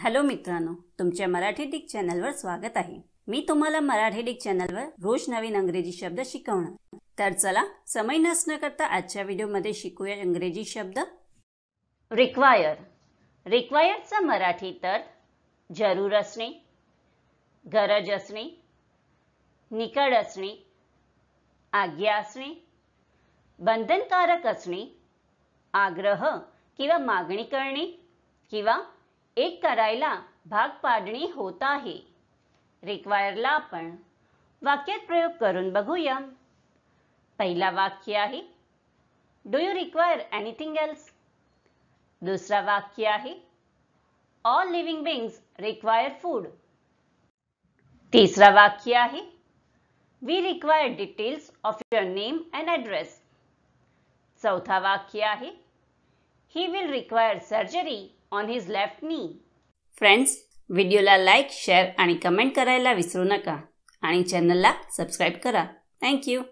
hello मित्रांनो तुमच्या Marathi Dick चॅनलवर स्वागत आहे मी तुम्हाला मराठी डिक चॅनलवर रोज नवीन अंग्रेजी शब्द शिकवणार तर चला समय नसणं करता आजच्या व्हिडिओमध्ये शिकूया इंग्रजी शब्द रिक्वायर रिक्वायरचा मराठी तर जरूर असणे गरज असणे निकड असणे आज्ञा असणे बंधनकारक असणे आग्रह किंवा मागणी करणे किंवा एक करायला भाग पाडणे होत आहे रिक्वायरला आपण वाक्यात प्रयोग करून बघूया पहिला वाक्य आहे do you require anything else दुसरा वाक्य आहे all living beings require food तीसरा वाक्य आहे we require details of your name and address चौथा वाक्य आहे he will require surgery on his left knee friends व्हिडिओला लाईक शेअर आणि कमेंट करायला विसरू नका आणि चॅनलला सबस्क्राईब करा थँक्यू